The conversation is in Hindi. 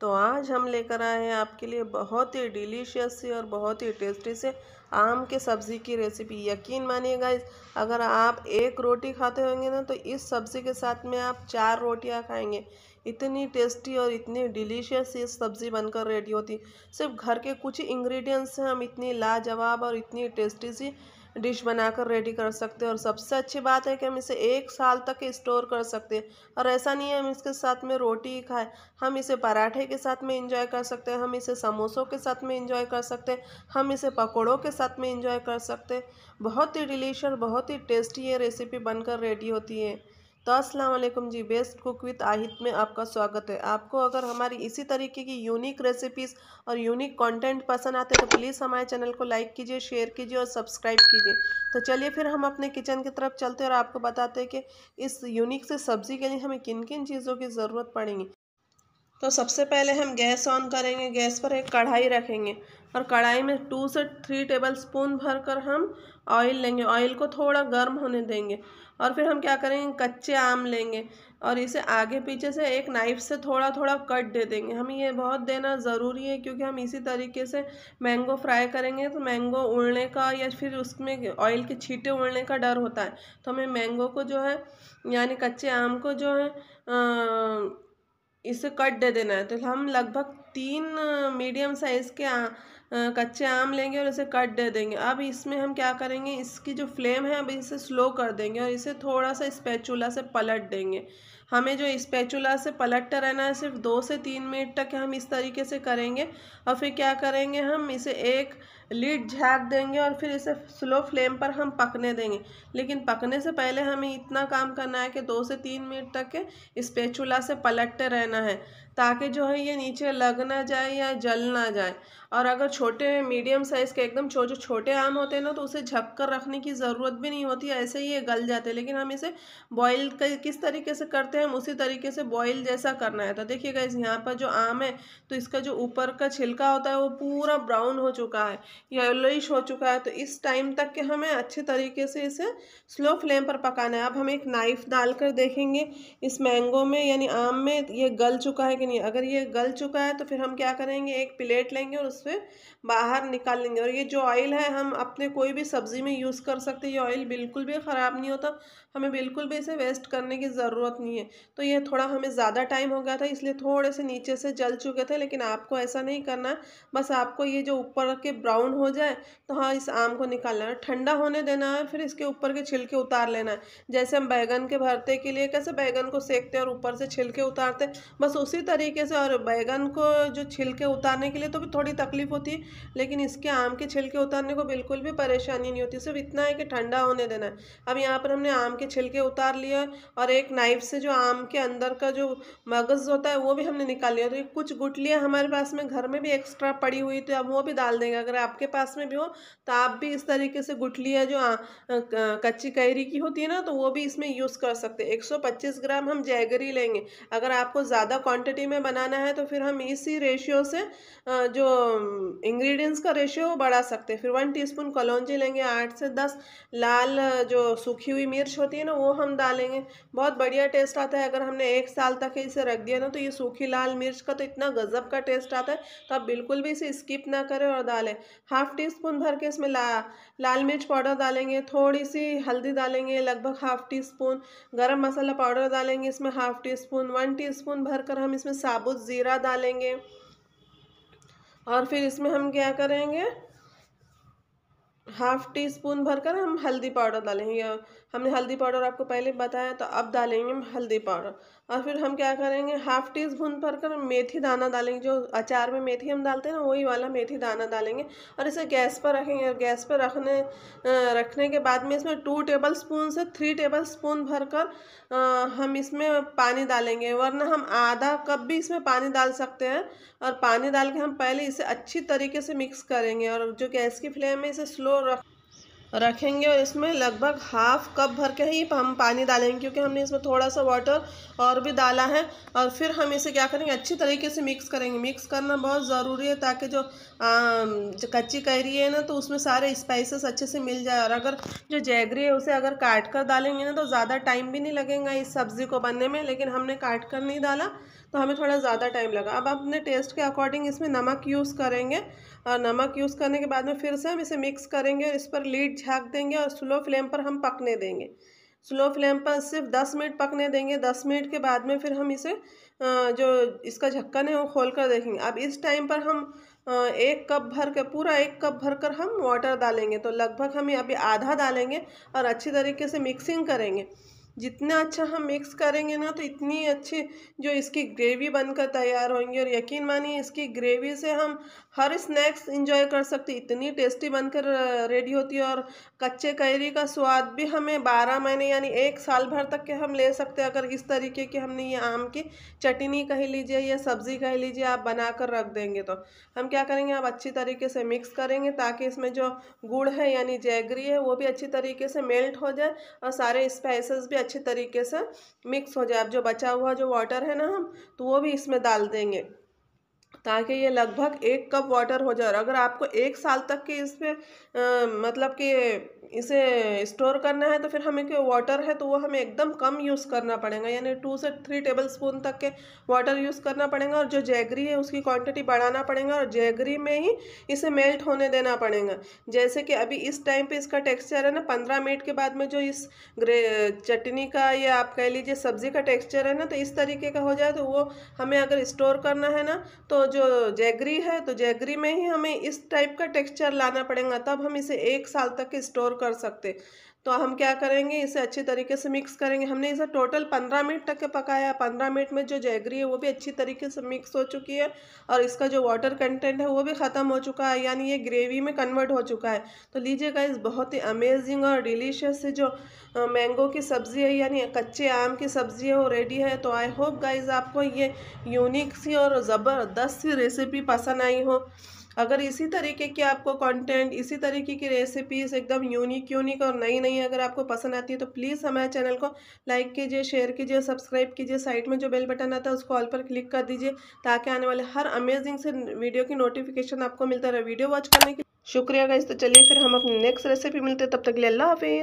तो आज हम लेकर आए हैं आपके लिए बहुत ही डिलीशियस सी और बहुत ही टेस्टी से आम के सब्ज़ी की रेसिपी यकीन मानिएगा अगर आप एक रोटी खाते होंगे ना तो इस सब्ज़ी के साथ में आप चार रोटियां खाएंगे इतनी टेस्टी और इतनी डिलीशियस ये सब्ज़ी बनकर रेडी होती सिर्फ घर के कुछ इंग्रेडिएंट्स से हम इतनी लाजवाब और इतनी टेस्टी सी डिश बनाकर रेडी कर सकते हैं और सबसे अच्छी बात है कि हम इसे एक साल तक स्टोर कर सकते हैं और ऐसा नहीं है हम इसके साथ में रोटी ही खाएं हम इसे पराठे के साथ में इंजॉय कर सकते हैं हम इसे समोसों के साथ में इंजॉय कर सकते हैं हम इसे पकौड़ों के साथ में इंजॉय कर सकते हैं बहुत ही डिलीशियस बहुत ही टेस्टी ये रेसिपी बनकर रेडी होती है तो अस्सलाम वालेकुम जी बेस्ट कुक विद आहित में आपका स्वागत है आपको अगर हमारी इसी तरीके की यूनिक रेसिपीज़ और यूनिक कंटेंट पसंद आते हैं तो प्लीज़ हमारे चैनल को लाइक कीजिए शेयर कीजिए और सब्सक्राइब कीजिए तो चलिए फिर हम अपने किचन की तरफ चलते हैं और आपको बताते हैं कि इस यूनिक से सब्ज़ी के लिए हमें किन किन चीज़ों की ज़रूरत पड़ेगी तो सबसे पहले हम गैस ऑन करेंगे गैस पर एक कढ़ाई रखेंगे और कढ़ाई में टू से थ्री टेबल स्पून भर कर हम ऑयल लेंगे ऑयल को थोड़ा गर्म होने देंगे और फिर हम क्या करेंगे कच्चे आम लेंगे और इसे आगे पीछे से एक नाइफ़ से थोड़ा थोड़ा कट दे देंगे हमें ये बहुत देना ज़रूरी है क्योंकि हम इसी तरीके से मैंगो फ्राई करेंगे तो मैंगो उड़ने का या फिर उसमें ऑयल के छींटे उड़ने का डर होता है तो हमें मैंगो को जो है यानी कच्चे आम को जो है आ, इसे कट दे देना है तो हम लगभग तीन मीडियम साइज़ के आ, कच्चे आम लेंगे और इसे कट दे देंगे अब इसमें हम क्या करेंगे इसकी जो फ्लेम है अब इसे स्लो कर देंगे और इसे थोड़ा सा स्पैचुला से पलट देंगे हमें जो स्पैचुला से पलटता रहना है सिर्फ दो से तीन मिनट तक हम इस तरीके से करेंगे और फिर क्या करेंगे हम इसे एक लीड झाँक देंगे और फिर इसे स्लो फ्लेम पर हम पकने देंगे लेकिन पकने से पहले हमें इतना काम करना है कि दो से तीन मिनट तक के स्पेचुला से पलटते रहना है ताकि जो है ये नीचे लग ना जाए या जल ना जाए और अगर छोटे मीडियम साइज़ के एकदम जो छोटे आम होते हैं ना तो उसे झक कर रखने की ज़रूरत भी नहीं होती ऐसे ही ये गल जाते हैं लेकिन हम इसे बॉईल किस तरीके से करते हैं हम उसी तरीके से बॉईल जैसा करना है तो देखिएगा इस यहाँ पर जो आम है तो इसका जो ऊपर का छिलका होता है वो पूरा ब्राउन हो चुका है येलोइश हो चुका है तो इस टाइम तक के हमें अच्छे तरीके से इसे स्लो फ्लेम पर पकाना है अब हम एक नाइफ़ डाल देखेंगे इस मैंगो में यानी आम में ये गल चुका है कि नहीं अगर ये गल चुका है तो फिर हम क्या करेंगे एक प्लेट लेंगे और उस पर बाहर निकाल लेंगे और ये जो ऑयल है हम अपने कोई भी सब्ज़ी में यूज़ कर सकते हैं ये ऑयल बिल्कुल भी ख़राब नहीं होता हमें बिल्कुल भी इसे वेस्ट करने की ज़रूरत नहीं है तो ये थोड़ा हमें ज़्यादा टाइम हो गया था इसलिए थोड़े से नीचे से जल चुके थे लेकिन आपको ऐसा नहीं करना बस आपको ये जो ऊपर के ब्राउन हो जाए तो हाँ इस आम को निकालना है ठंडा होने देना है फिर इसके ऊपर के छिलके उतार लेना है जैसे हम बैगन के भरते के लिए कैसे बैगन को सेकते और ऊपर से छिलके उतारते बस उसी तरीके से और बैगन को जो छिलके उतारने के लिए तो भी थोड़ी तकलीफ़ होती है लेकिन इसके आम के छिलके उतारने को बिल्कुल भी परेशानी नहीं होती सिर्फ इतना है कि ठंडा होने देना है अब यहाँ पर हमने आम के छिलके उतार लिए और एक नाइफ से जो आम के अंदर का जो मगज़ होता है वो भी हमने निकाल लिया तो कुछ गुटलियाँ हमारे पास में घर में भी एक्स्ट्रा पड़ी हुई तो आप वो भी डाल देंगे अगर आपके पास में भी हो तो आप भी इस तरीके से गुटलियाँ जो आ, कच्ची कैरी की होती है ना तो वो भी इसमें यूज़ कर सकते सौ एक ग्राम हम जैगरी लेंगे अगर आपको ज़्यादा क्वान्टिटी में बनाना है तो फिर हम इसी रेशियो से जो इंग्रीडियंट्स का रेशियो बढ़ा सकते हैं फिर वन स्पून कलौजी लेंगे आठ से दस लाल जो सूखी हुई मिर्च होती होती है ना वो हम डालेंगे बहुत बढ़िया टेस्ट आता है अगर हमने एक साल तक इसे रख दिया ना तो ये सूखी लाल मिर्च का तो इतना गज़ब का टेस्ट आता है तो आप बिल्कुल भी इसे स्किप ना करें और डालें हाफ़ टी स्पून भर के इसमें ला लाल मिर्च पाउडर डालेंगे थोड़ी सी हल्दी डालेंगे लगभग हाफ़ टी स्पून गर्म मसाला पाउडर डालेंगे इसमें half teaspoon one teaspoon भर कर हम इसमें साबुत ज़ीरा डालेंगे और फिर इसमें हम क्या करेंगे हाफ टी स्पून भरकर हम हल्दी पाउडर डालेंगे हमने हल्दी पाउडर आपको पहले बताया तो अब डालेंगे हम हल्दी पाउडर और फिर हम क्या करेंगे हाफ टी स्पून भरकर मेथी दाना डालेंगे जो अचार में मेथी हम डालते हैं ना वही वाला मेथी दाना डालेंगे और इसे गैस पर रखेंगे और गैस पर रखने रखने के बाद में इसमें टू टेबल स्पून से थ्री टेबल स्पून भरकर हम इसमें पानी डालेंगे वरना हम आधा कप भी इसमें पानी डाल सकते हैं और पानी डाल के हम पहले इसे अच्छी तरीके से मिक्स करेंगे और जो गैस की फ्लेम है इसे स्लो रख रखेंगे और इसमें लगभग हाफ कप भर के ही हम पानी डालेंगे क्योंकि हमने इसमें थोड़ा सा वाटर और भी डाला है और फिर हम इसे क्या करेंगे अच्छी तरीके से मिक्स करेंगे मिक्स करना बहुत ज़रूरी है ताकि जो, आ, जो कच्ची कैरी है ना तो उसमें सारे स्पाइसेस अच्छे से मिल जाए और अगर जो जैगरी है उसे अगर काट कर डालेंगे ना तो ज़्यादा टाइम भी नहीं लगेगा इस सब्ज़ी को बनने में लेकिन हमने काट कर नहीं डाला तो हमें थोड़ा ज़्यादा टाइम लगा अब अपने टेस्ट के अकॉर्डिंग इसमें नमक यूज़ करेंगे और नमक यूज़ करने के बाद में फिर से हम इसे मिक्स करेंगे और इस पर लीड झाँक देंगे और स्लो फ्लेम पर हम पकने देंगे स्लो फ्लेम पर सिर्फ दस मिनट पकने देंगे दस मिनट के बाद में फिर हम इसे जो इसका झक्कन है वो खोल कर देखेंगे अब इस टाइम पर हम एक कप भर के पूरा एक कप भर कर हम वाटर डालेंगे तो लगभग हम अभी आधा डालेंगे और अच्छी तरीके से मिक्सिंग करेंगे जितना अच्छा हम मिक्स करेंगे ना तो इतनी अच्छी जो इसकी ग्रेवी बनकर तैयार होंगी और यकीन मानिए इसकी ग्रेवी से हम हर स्नैक्स इंजॉय कर सकते इतनी टेस्टी बनकर रेडी होती है और कच्चे कैरी का स्वाद भी हमें बारह महीने यानी एक साल भर तक के हम ले सकते हैं अगर इस तरीके की हमने ये आम की चटनी कह लीजिए या सब्ज़ी कह लीजिए आप बना कर रख देंगे तो हम क्या करेंगे आप अच्छी तरीके से मिक्स करेंगे ताकि इसमें जो गुड़ है यानी जैगरी है वो भी अच्छी तरीके से मेल्ट हो जाए और सारे स्पाइसेस भी अच्छे तरीके से मिक्स हो जाए अब जो बचा हुआ जो वाटर है ना हम तो वो भी इसमें डाल देंगे ताकि ये लगभग एक कप वाटर हो जाए और अगर आपको एक साल तक के इस पर मतलब कि इसे स्टोर करना है तो फिर हमें क्यों वाटर है तो वो हमें एकदम कम यूज़ करना पड़ेगा यानी टू से थ्री टेबल स्पून तक के वाटर यूज़ करना पड़ेगा और जो जैगरी है उसकी क्वांटिटी बढ़ाना पड़ेगा और जैगरी में ही इसे मेल्ट होने देना पड़ेगा जैसे कि अभी इस टाइम पर इसका टेक्स्चर है ना पंद्रह मिनट के बाद में जो इस ग्रे चटनी का या आप कह लीजिए सब्ज़ी का टेक्स्चर है ना तो इस तरीके का हो जाए तो वो हमें अगर स्टोर करना है ना तो जो जैगरी है तो जैगरी में ही हमें इस टाइप का टेक्सचर लाना पड़ेगा तब हम इसे एक साल तक स्टोर कर सकते तो हम क्या करेंगे इसे अच्छी तरीके से मिक्स करेंगे हमने इसे टोटल पंद्रह मिनट तक के पकाया पंद्रह मिनट में जो जैगरी है वो भी अच्छी तरीके से मिक्स हो चुकी है और इसका जो वाटर कंटेंट है वो भी ख़त्म हो चुका है यानी ये ग्रेवी में कन्वर्ट हो चुका है तो लीजिएगा इस बहुत ही अमेजिंग और डिलीशियस से जो मैंगो की सब्ज़ी है यानी कच्चे आम की सब्ज़ी है वो रेडी है तो आई होप गाइज आपको ये यूनिक सी और ज़बरदस्त सी रेसिपी पसंद आई हो अगर इसी तरीके की आपको कंटेंट इसी तरीके की रेसिपीज़ एकदम यूनिक यूनिक और नई नई अगर आपको पसंद आती है तो प्लीज़ हमारे चैनल को लाइक कीजिए शेयर कीजिए सब्सक्राइब कीजिए साइड में जो बेल बटन आता है उसको ऑल पर क्लिक कर दीजिए ताकि आने वाले हर अमेजिंग से वीडियो की नोटिफिकेशन आपको मिलता रहे वीडियो वॉच करने के शुक्रिया गाइज तो चलिए फिर हम अपनी नेक्स्ट रेसिपी मिलते हैं तब तक लिए अल्लाह हाफिज़